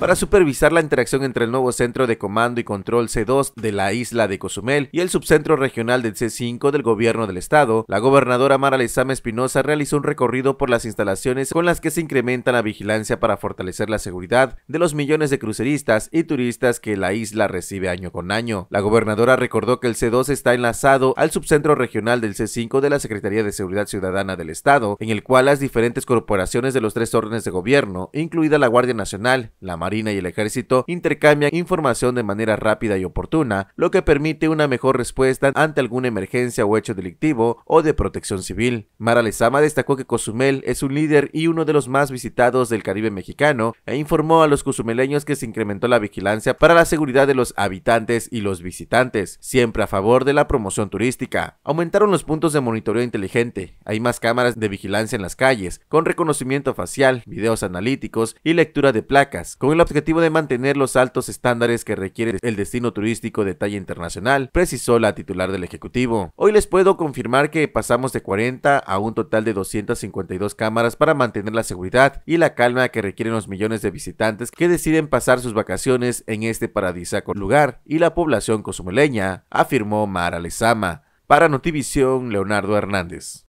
para supervisar la interacción entre el nuevo centro de comando y control C2 de la isla de Cozumel y el subcentro regional del C5 del gobierno del estado, la gobernadora Mara Lezama Espinosa realizó un recorrido por las instalaciones con las que se incrementa la vigilancia para fortalecer la seguridad de los millones de cruceristas y turistas que la isla recibe año con año. La gobernadora recordó que el C2 está enlazado al subcentro regional del C5 de la Secretaría de Seguridad Ciudadana del Estado, en el cual las diferentes corporaciones de los tres órdenes de gobierno, incluida la Guardia Nacional, la Marina y el Ejército intercambian información de manera rápida y oportuna, lo que permite una mejor respuesta ante alguna emergencia o hecho delictivo o de protección civil. Mara Lezama destacó que Cozumel es un líder y uno de los más visitados del Caribe mexicano e informó a los cozumeleños que se incrementó la vigilancia para la seguridad de los habitantes y los visitantes, siempre a favor de la promoción turística. Aumentaron los puntos de monitoreo inteligente, hay más cámaras de vigilancia en las calles, con reconocimiento facial, videos analíticos y lectura de placas con el objetivo de mantener los altos estándares que requiere el destino turístico de talla internacional, precisó la titular del Ejecutivo. Hoy les puedo confirmar que pasamos de 40 a un total de 252 cámaras para mantener la seguridad y la calma que requieren los millones de visitantes que deciden pasar sus vacaciones en este paradisaco lugar y la población cozumeleña, afirmó Mara Lezama. Para Notivisión, Leonardo Hernández.